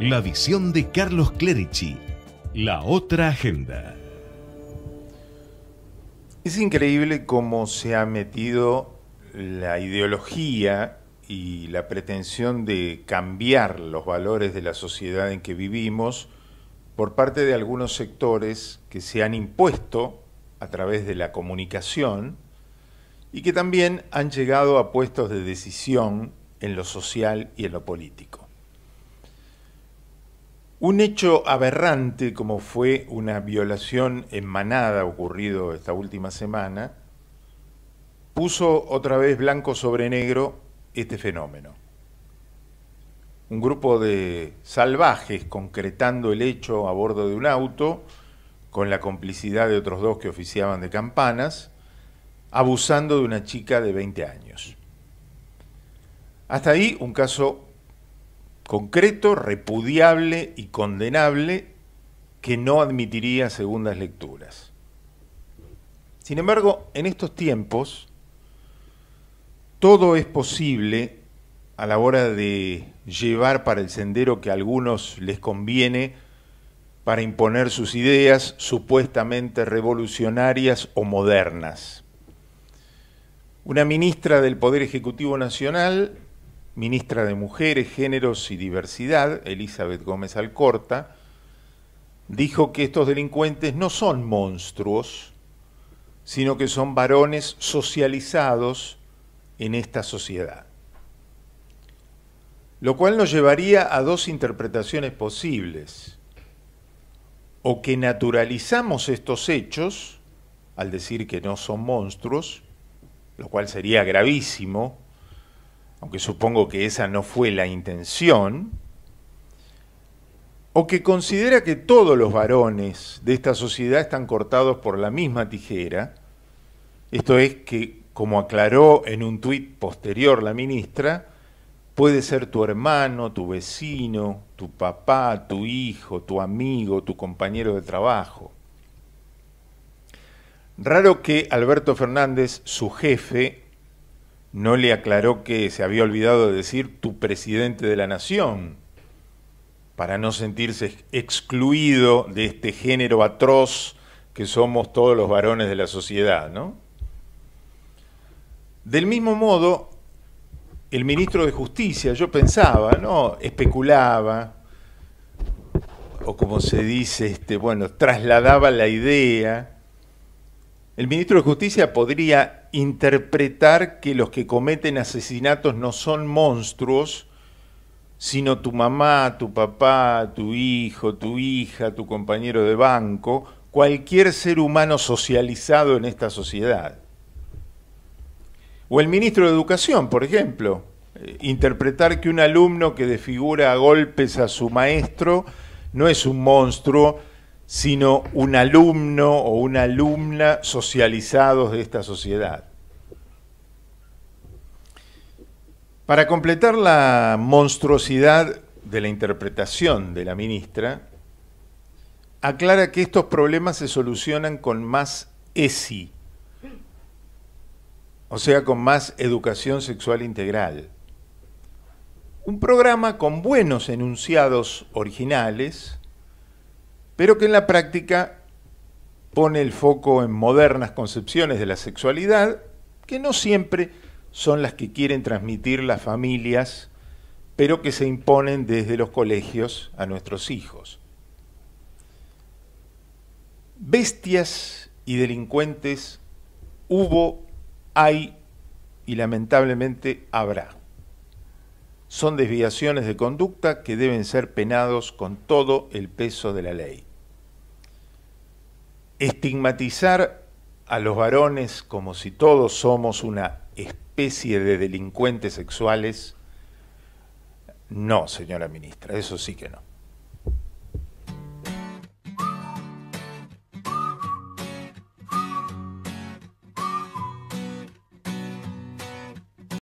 La visión de Carlos Clerici. La otra agenda. Es increíble cómo se ha metido la ideología y la pretensión de cambiar los valores de la sociedad en que vivimos por parte de algunos sectores que se han impuesto a través de la comunicación y que también han llegado a puestos de decisión en lo social y en lo político. Un hecho aberrante como fue una violación en manada ocurrido esta última semana puso otra vez blanco sobre negro este fenómeno. Un grupo de salvajes concretando el hecho a bordo de un auto, con la complicidad de otros dos que oficiaban de campanas, abusando de una chica de 20 años. Hasta ahí un caso concreto, repudiable y condenable que no admitiría segundas lecturas. Sin embargo, en estos tiempos, todo es posible a la hora de llevar para el sendero que a algunos les conviene para imponer sus ideas supuestamente revolucionarias o modernas. Una ministra del Poder Ejecutivo Nacional ministra de Mujeres, Géneros y Diversidad, Elizabeth Gómez Alcorta, dijo que estos delincuentes no son monstruos, sino que son varones socializados en esta sociedad. Lo cual nos llevaría a dos interpretaciones posibles. O que naturalizamos estos hechos, al decir que no son monstruos, lo cual sería gravísimo, aunque supongo que esa no fue la intención, o que considera que todos los varones de esta sociedad están cortados por la misma tijera, esto es que, como aclaró en un tuit posterior la ministra, puede ser tu hermano, tu vecino, tu papá, tu hijo, tu amigo, tu compañero de trabajo. Raro que Alberto Fernández, su jefe, no le aclaró que se había olvidado de decir tu presidente de la nación, para no sentirse excluido de este género atroz que somos todos los varones de la sociedad, ¿no? Del mismo modo, el ministro de Justicia, yo pensaba, ¿no? Especulaba, o como se dice, este, bueno, trasladaba la idea. El ministro de Justicia podría interpretar que los que cometen asesinatos no son monstruos, sino tu mamá, tu papá, tu hijo, tu hija, tu compañero de banco, cualquier ser humano socializado en esta sociedad. O el ministro de Educación, por ejemplo, eh, interpretar que un alumno que desfigura a golpes a su maestro no es un monstruo, sino un alumno o una alumna socializados de esta sociedad. Para completar la monstruosidad de la interpretación de la ministra, aclara que estos problemas se solucionan con más ESI, o sea, con más educación sexual integral. Un programa con buenos enunciados originales, pero que en la práctica pone el foco en modernas concepciones de la sexualidad que no siempre son las que quieren transmitir las familias, pero que se imponen desde los colegios a nuestros hijos. Bestias y delincuentes hubo, hay y lamentablemente habrá. Son desviaciones de conducta que deben ser penados con todo el peso de la ley estigmatizar a los varones como si todos somos una especie de delincuentes sexuales, no, señora ministra, eso sí que no.